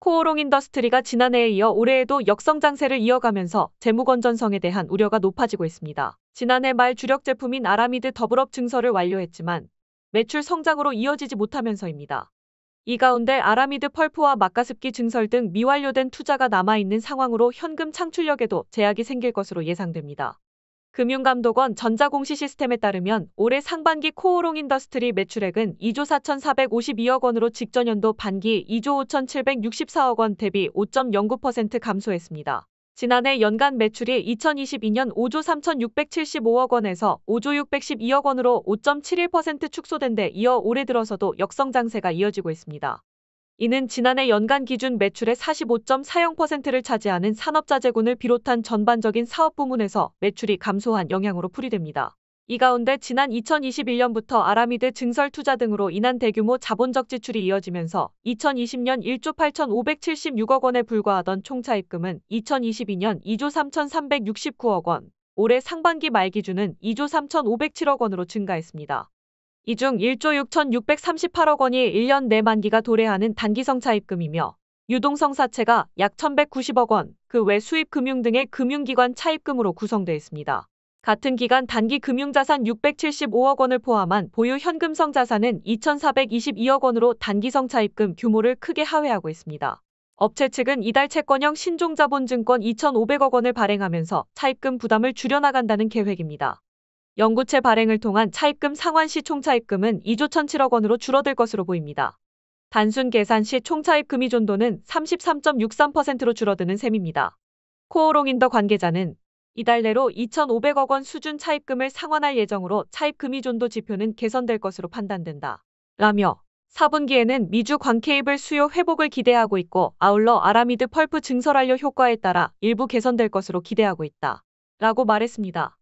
코오롱 인더스트리가 지난해에 이어 올해에도 역성 장세를 이어가면서 재무건전성에 대한 우려가 높아지고 있습니다. 지난해 말 주력 제품인 아라미드 더블업 증설을 완료했지만 매출 성장으로 이어지지 못하면서입니다. 이 가운데 아라미드 펄프와 막가습기 증설 등 미완료된 투자가 남아있는 상황으로 현금 창출력에도 제약이 생길 것으로 예상됩니다. 금융감독원 전자공시 시스템에 따르면 올해 상반기 코오롱 인더스트리 매출액은 2조 4,452억 원으로 직전연도 반기 2조 5,764억 원 대비 5.09% 감소했습니다. 지난해 연간 매출이 2022년 5조 3,675억 원에서 5조 612억 원으로 5.71% 축소된 데 이어 올해 들어서도 역성장세가 이어지고 있습니다. 이는 지난해 연간 기준 매출의 45.40%를 차지하는 산업자재군을 비롯한 전반적인 사업 부문에서 매출이 감소한 영향으로 풀이됩니다. 이 가운데 지난 2021년부터 아라미드 증설 투자 등으로 인한 대규모 자본적 지출이 이어지면서 2020년 1조 8,576억 원에 불과하던 총차입금은 2022년 2조 3,369억 원, 올해 상반기 말 기준은 2조 3,507억 원으로 증가했습니다. 이중 1조 6,638억 원이 1년 내 만기가 도래하는 단기성 차입금이며 유동성 사채가 약 1,190억 원, 그 외 수입금융 등의 금융기관 차입금으로 구성되어 있습니다. 같은 기간 단기 금융자산 675억 원을 포함한 보유 현금성 자산은 2,422억 원으로 단기성 차입금 규모를 크게 하회하고 있습니다. 업체 측은 이달 채권형 신종자본증권 2,500억 원을 발행하면서 차입금 부담을 줄여나간다는 계획입니다. 연구체 발행을 통한 차입금 상환시 총차입금은 2조 1,007억 원으로 줄어들 것으로 보입니다. 단순 계산 시 총차입금 이존도는 33.63%로 줄어드는 셈입니다. 코오롱인더 관계자는 이달 내로 2,500억 원 수준 차입금을 상환할 예정으로 차입금 이존도 지표는 개선될 것으로 판단된다. 라며 4분기에는 미주 광케이블 수요 회복을 기대하고 있고 아울러 아라미드 펄프 증설완료 효과에 따라 일부 개선될 것으로 기대하고 있다. 라고 말했습니다.